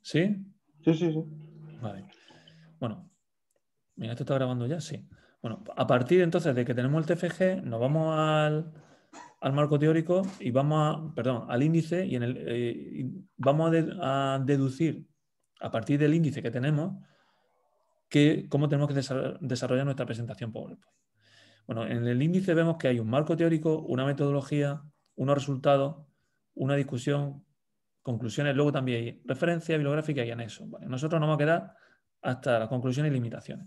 ¿Sí? Sí, sí, sí. Vale. Bueno, mira, esto está grabando ya, sí. Bueno, a partir entonces de que tenemos el TFG, nos vamos al, marco teórico y vamos a, perdón, al índice y, en el, eh, vamos a, deducir a partir del índice que tenemos que, cómo tenemos que desarrollar nuestra presentación PowerPoint. Bueno, en el índice vemos que hay un marco teórico, una metodología, unos resultados, una discusión, conclusiones, luego también hay referencia bibliográfica y anexo. eso. nosotros nos vamos a quedar hasta las conclusiones y limitaciones.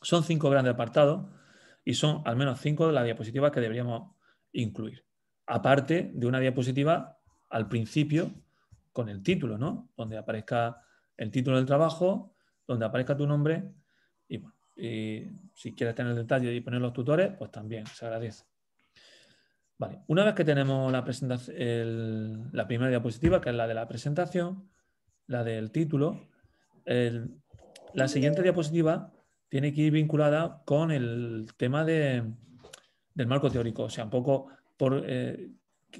Son cinco grandes apartados y son al menos cinco de las diapositivas que deberíamos incluir. Aparte de una diapositiva al principio con el título, ¿no? Donde aparezca el título del trabajo, donde aparezca tu nombre y, y si quieres tener el detalle y poner los tutores, pues también se agradece una vez que tenemos la, primera diapositiva, que es la de la presentación, la del título, la siguiente diapositiva tiene que ir vinculada con el tema del marco teórico, o sea, un poco por eh,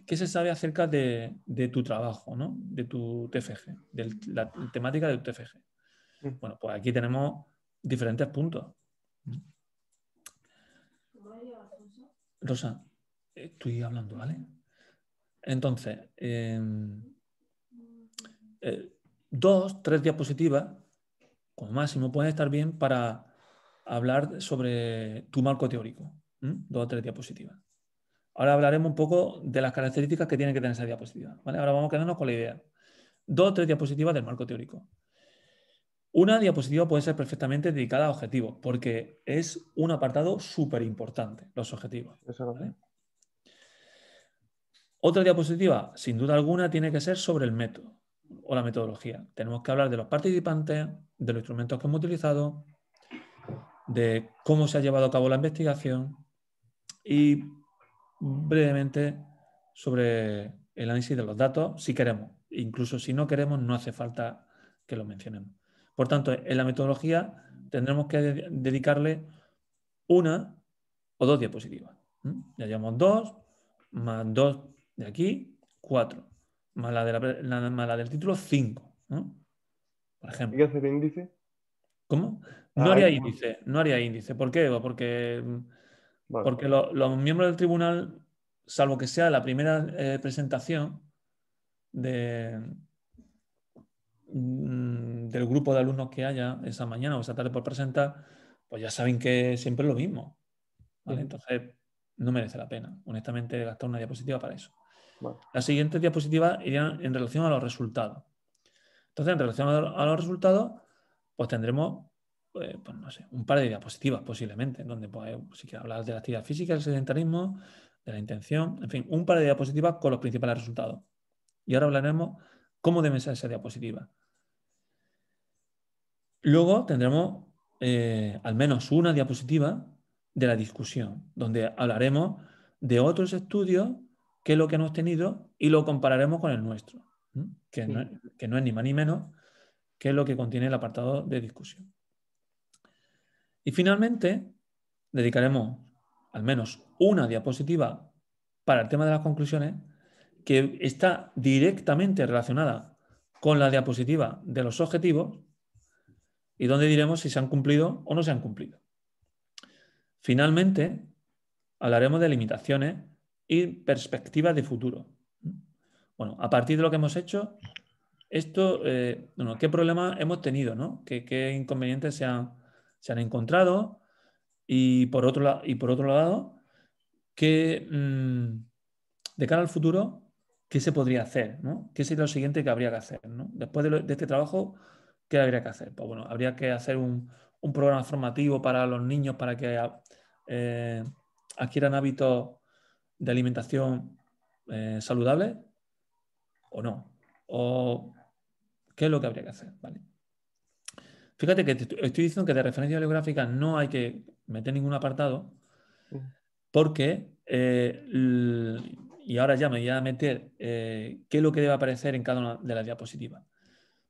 qué se sabe acerca de, tu trabajo, ¿no? de tu TFG, de la temática de tu TFG. Mm. Bueno, pues aquí tenemos diferentes puntos. Rosa. Estoy hablando, ¿vale? Entonces, em, eh, dos, tres diapositivas, como máximo, pueden estar bien para hablar sobre tu marco teórico. Dos o tres diapositivas. Ahora hablaremos un poco de las características que tiene que tener esa diapositiva. Ahora vamos a quedarnos con la idea. Dos o tres diapositivas del marco teórico. Una diapositiva puede ser perfectamente dedicada a objetivos, porque es un apartado súper importante, los objetivos. Otra diapositiva, sin duda alguna, tiene que ser sobre el método o la metodología. Tenemos que hablar de los participantes, de los instrumentos que hemos utilizado, de cómo se ha llevado a cabo la investigación y brevemente sobre el análisis de los datos, si queremos. Incluso si no queremos, no hace falta que lo mencionemos. Por tanto, en la metodología tendremos que dedicarle una o dos diapositivas. Ya llevamos dos, más dos de aquí, 4. Más la, de la, del título, 5. Por ejemplo. ¿Y qué hace índice? ¿Cómo? Ah, no haría índice. No haría índice. ¿Por qué, Porque, porque los miembros del tribunal, salvo que sea la primera eh, presentación de, mm, del grupo de alumnos que haya esa mañana o esa tarde por presentar, pues ya saben que siempre es lo mismo. Entonces, no merece la pena, honestamente, gastar una diapositiva para eso. Las siguientes diapositivas irían en relación a los resultados. Entonces, en relación a los resultados, pues tendremos eh, pues un par de diapositivas posiblemente, donde pues, eh, si hablar de la actividad física, el sedentarismo, de la intención, en fin, un par de diapositivas con los principales resultados. Y ahora hablaremos cómo deben ser esa diapositiva. Luego tendremos eh, al menos una diapositiva de la discusión, donde hablaremos de otros estudios qué es lo que hemos tenido y lo compararemos con el nuestro, que, no, es, no es ni más ni menos que es lo que contiene el apartado de discusión. Y finalmente, dedicaremos al menos una diapositiva para el tema de las conclusiones, que está directamente relacionada con la diapositiva de los objetivos y donde diremos si se han cumplido o no se han cumplido. Finalmente, hablaremos de limitaciones y perspectiva de futuro. Bueno, a partir de lo que hemos hecho, esto, eh, bueno, qué problemas hemos tenido, ¿Qué, inconvenientes se han, se han, encontrado? Y por otro, y por otro lado, que, mm, de cara al futuro, ¿qué se podría hacer? ¿Qué sería lo siguiente que habría que hacer? Después de, este trabajo, ¿qué habría que hacer? Pues bueno, habría que hacer un, programa formativo para los niños para que eh, adquieran hábitos de alimentación eh, saludable o no? ¿O qué es lo que habría que hacer? ¿Vale? Fíjate que estoy diciendo que de referencia bibliográfica no hay que meter ningún apartado mm. porque, eh, y ahora ya me voy a meter eh, qué es lo que debe aparecer en cada una de las diapositivas.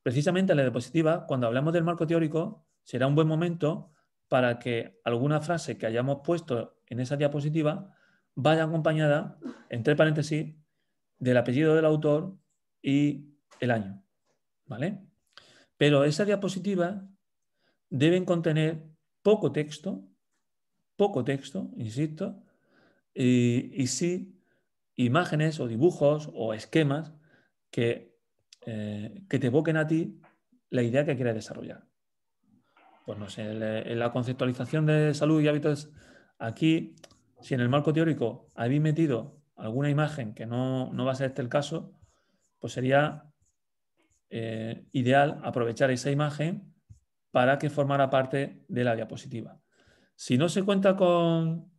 Precisamente en la diapositiva, cuando hablamos del marco teórico, será un buen momento para que alguna frase que hayamos puesto en esa diapositiva vaya acompañada, entre paréntesis, del apellido del autor y el año. ¿Vale? Pero esas diapositivas deben contener poco texto, poco texto, insisto, y, sí imágenes o dibujos o esquemas que, eh, que, te evoquen a ti la idea que quieres desarrollar. Pues no sé, la conceptualización de salud y hábitos aquí si en el marco teórico habéis metido alguna imagen, que no, va a ser este el caso, pues sería eh, ideal aprovechar esa imagen para que formara parte de la diapositiva. Si no se cuenta con,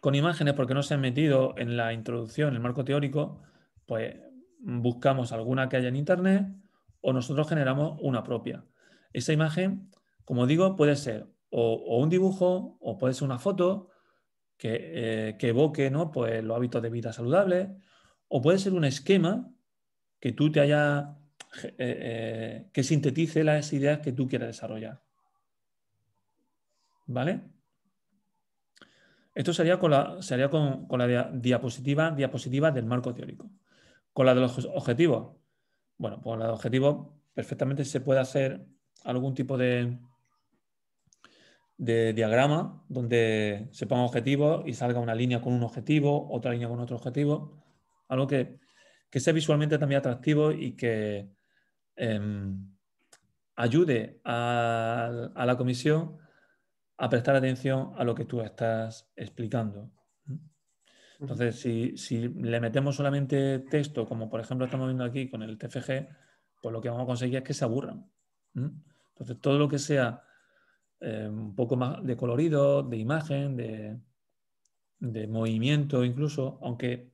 con imágenes porque no se han metido en la introducción, en el marco teórico, pues buscamos alguna que haya en Internet o nosotros generamos una propia. Esa imagen, como digo, puede ser o un dibujo, o puede ser una foto, eh, que, evoque ¿no? pues los hábitos de vida saludables, o puede ser un esquema que tú te haya, eh, eh, que sintetice las ideas que tú quieres desarrollar. ¿Vale? Esto sería con la, sería con, la diapositiva, diapositiva del marco teórico. Con la de los objetivos. Bueno, con pues la de objetivos perfectamente se puede hacer algún tipo de, de diagrama donde se pongan objetivos y salga una línea con un objetivo, otra línea con otro objetivo. Algo que, que sea visualmente también atractivo y que em, ayude a, la comisión a prestar atención a lo que tú estás explicando. Entonces, si, si, le metemos solamente texto, como por ejemplo estamos viendo aquí con el TFG, pues lo que vamos a conseguir es que se aburran. Entonces, todo lo que sea eh, un poco más de colorido, de imagen, de, movimiento incluso, aunque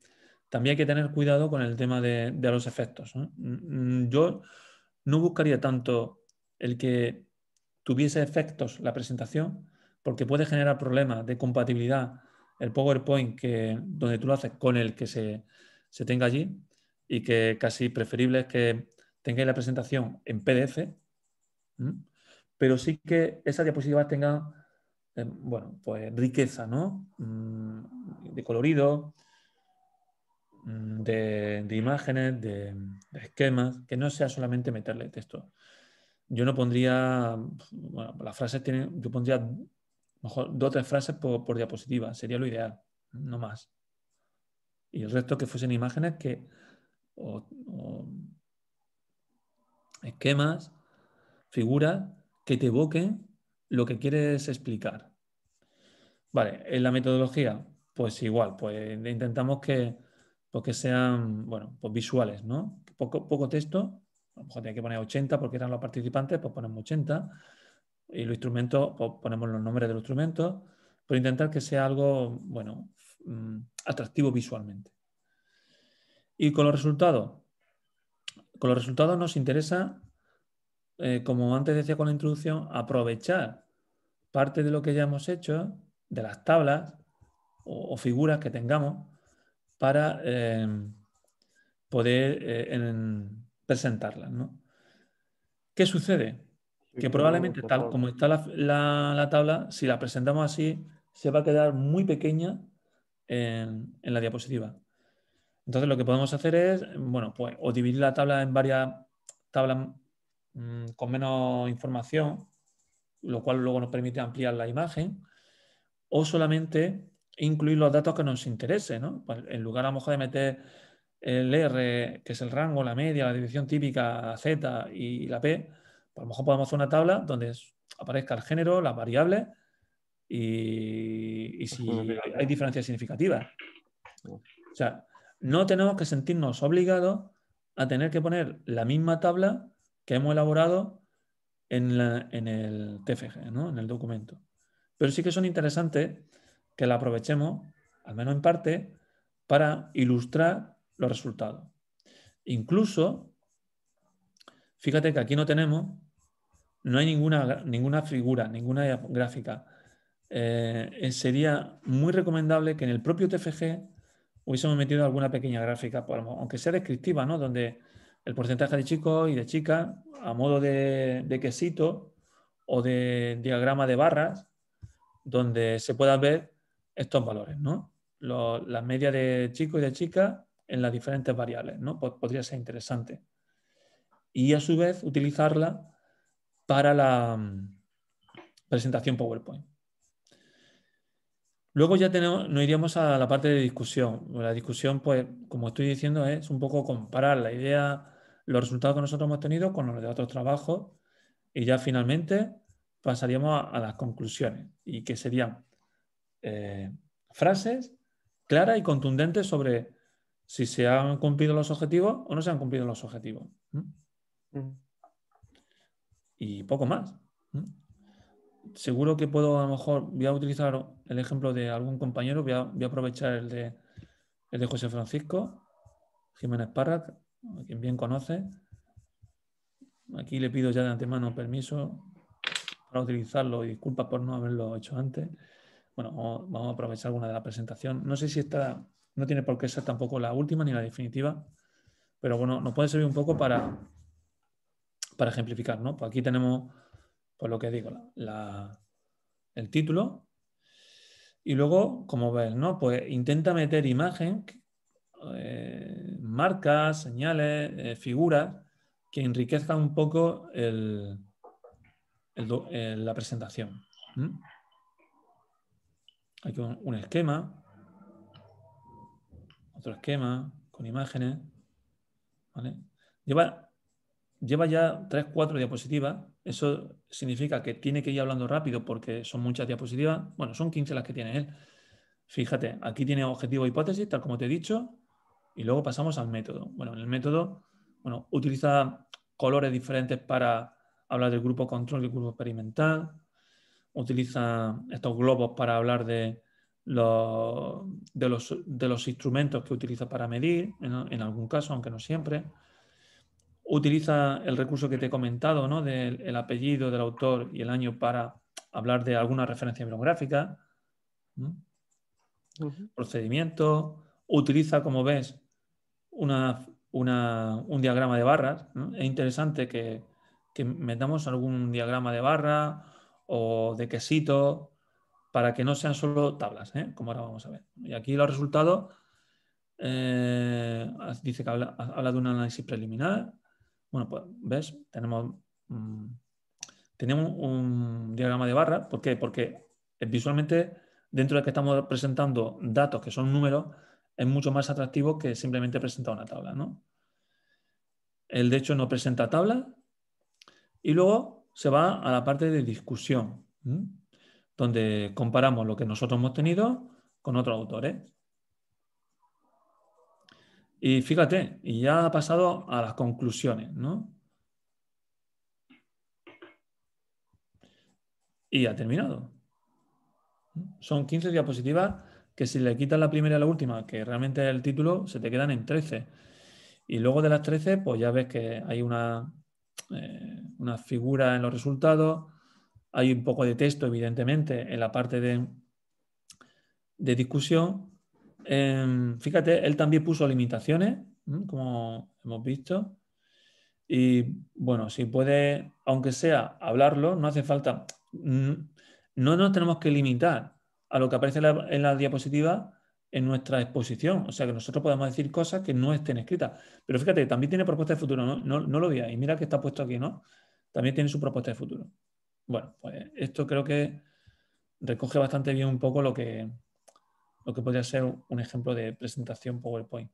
también hay que tener cuidado con el tema de, los efectos. Mm, yo no buscaría tanto el que tuviese efectos la presentación, porque puede generar problemas de compatibilidad el PowerPoint que, donde tú lo haces con el que se, tenga allí y que casi preferible es que tengáis la presentación en PDF pero sí que esas diapositivas tengan, eh, bueno, pues riqueza, ¿no? Mm, de colorido, mm, de, imágenes, de, esquemas, que no sea solamente meterle texto. Yo no pondría, bueno, las frases tienen, yo pondría mejor dos o tres frases por, diapositiva, sería lo ideal, no más. Y el resto que fuesen imágenes que, o esquemas, figuras que te evoque lo que quieres explicar. Vale, en la metodología, pues igual, pues intentamos que, pues sean, bueno, pues visuales, ¿no? Poco, poco texto, a lo mejor tenía que poner 80 porque eran los participantes, pues ponemos 80. Y los instrumentos, pues ponemos los nombres de los instrumentos, pero intentar que sea algo, bueno, mm, atractivo visualmente. Y con los resultados. Con los resultados nos interesa eh, como antes decía con la introducción, aprovechar parte de lo que ya hemos hecho, de las tablas o, figuras que tengamos, para eh, poder eh, presentarlas. ¿Qué sucede? que probablemente tal como está la, tabla, si la presentamos así, se va a quedar muy pequeña en, en la diapositiva. Entonces lo que podemos hacer es, bueno, pues o dividir la tabla en varias tablas Mm, con menos información, lo cual luego nos permite ampliar la imagen, o solamente incluir los datos que nos interese, ¿no? Pues, en lugar a lo mejor de meter el R, que es el rango, la media, la división típica, Z y la P, pues a lo mejor podemos hacer una tabla donde aparezca el género, las variables y, y si hay diferencias significativas. O sea, no tenemos que sentirnos obligados a tener que poner la misma tabla que hemos elaborado en, el TFG, en el documento. Pero sí que son interesantes que la aprovechemos, al menos en parte, para ilustrar los resultados. Incluso, fíjate que aquí no tenemos, no hay ninguna, ninguna figura, ninguna gráfica. Eh, eh, sería muy recomendable que en el propio TFG hubiésemos metido alguna pequeña gráfica, aunque sea descriptiva, ¿no? donde el porcentaje de chicos y de chicas a modo de, quesito o de diagrama de barras donde se puedan ver estos valores, ¿no? la media de chicos y de chicas en las diferentes variables, ¿no? Podría ser interesante. Y a su vez utilizarla para la mm, presentación PowerPoint. Luego ya tenemos, nos iríamos a la parte de discusión. La discusión, pues, como estoy diciendo, es un poco comparar la idea los resultados que nosotros hemos tenido con los de otros trabajos y ya finalmente pasaríamos a, las conclusiones y que serían eh, frases claras y contundentes sobre si se han cumplido los objetivos o no se han cumplido los objetivos. Mm. Y poco más. Seguro que puedo, a lo mejor, voy a utilizar el ejemplo de algún compañero, voy a, aprovechar el de, el de José Francisco Jiménez Parra, a quien bien conoce. Aquí le pido ya de antemano permiso para utilizarlo y disculpas por no haberlo hecho antes. Bueno, vamos a aprovechar alguna de la presentación. No sé si esta no tiene por qué ser tampoco la última ni la definitiva, pero bueno, nos puede servir un poco para, para ejemplificar, ¿no? Pues aquí tenemos, pues lo que digo, el título. Y luego, como ves, ¿no? Pues intenta meter imagen, eh, marcas, señales, eh, figuras que enriquezcan un poco eh, la presentación. hay Aquí un, esquema, otro esquema con imágenes. Lleva, lleva ya 3, 4 diapositivas. Eso significa que tiene que ir hablando rápido porque son muchas diapositivas. Bueno, son 15 las que tiene él. Fíjate, aquí tiene objetivo e hipótesis, tal como te he dicho. Y luego pasamos al método. Bueno, en el método, bueno, utiliza colores diferentes para hablar del grupo control y el grupo experimental. Utiliza estos globos para hablar de los, de los, instrumentos que utiliza para medir, en, algún caso, aunque no siempre. Utiliza el recurso que te he comentado, ¿no? del el apellido del autor y el año para hablar de alguna referencia bibliográfica. Procedimiento. Utiliza, como ves, un diagrama de barras. Es interesante que, que, metamos algún diagrama de barra o de quesito para que no sean solo tablas, ¿eh? como ahora vamos a ver. Y aquí los resultados, eh, dice que habla, de un análisis preliminar. Bueno, pues ves, tenemos, mm, tenemos un diagrama de barra. ¿Por qué? Porque visualmente, dentro de que estamos presentando datos que son números, es mucho más atractivo que simplemente presentar una tabla. ¿no? El de hecho no presenta tabla y luego se va a la parte de discusión, donde comparamos lo que nosotros hemos tenido con otros autores. Y fíjate, y ya ha pasado a las conclusiones, ¿no? Y ha terminado. Son 15 diapositivas que si le quitas la primera y la última, que realmente es el título, se te quedan en 13. Y luego de las 13, pues ya ves que hay una, eh, una figura en los resultados, hay un poco de texto, evidentemente, en la parte de, de discusión. Em, fíjate, él también puso limitaciones, como hemos visto. Y bueno, si puede, aunque sea hablarlo, no hace falta. Mm, no nos tenemos que limitar a lo que aparece en la, diapositiva en nuestra exposición. O sea que nosotros podemos decir cosas que no estén escritas. Pero fíjate, también tiene propuesta de futuro, no, lo no y Mira que está puesto aquí, ¿no? También tiene su propuesta de futuro. Bueno, pues esto creo que recoge bastante bien un poco lo que, lo que podría ser un ejemplo de presentación PowerPoint.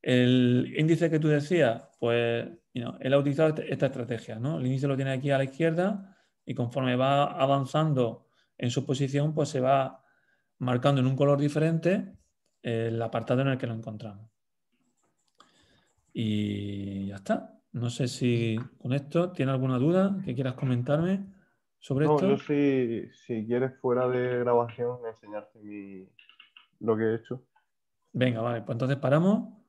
El índice que tú decías, pues él ha utilizado este, esta estrategia. ¿no? El índice lo tiene aquí a la izquierda y conforme va avanzando en su posición pues se va marcando en un color diferente el apartado en el que lo encontramos. Y ya está. No sé si con esto tiene alguna duda que quieras comentarme sobre no, esto. Yo si, quieres fuera de grabación enseñarte lo que he hecho. Venga, vale, pues entonces paramos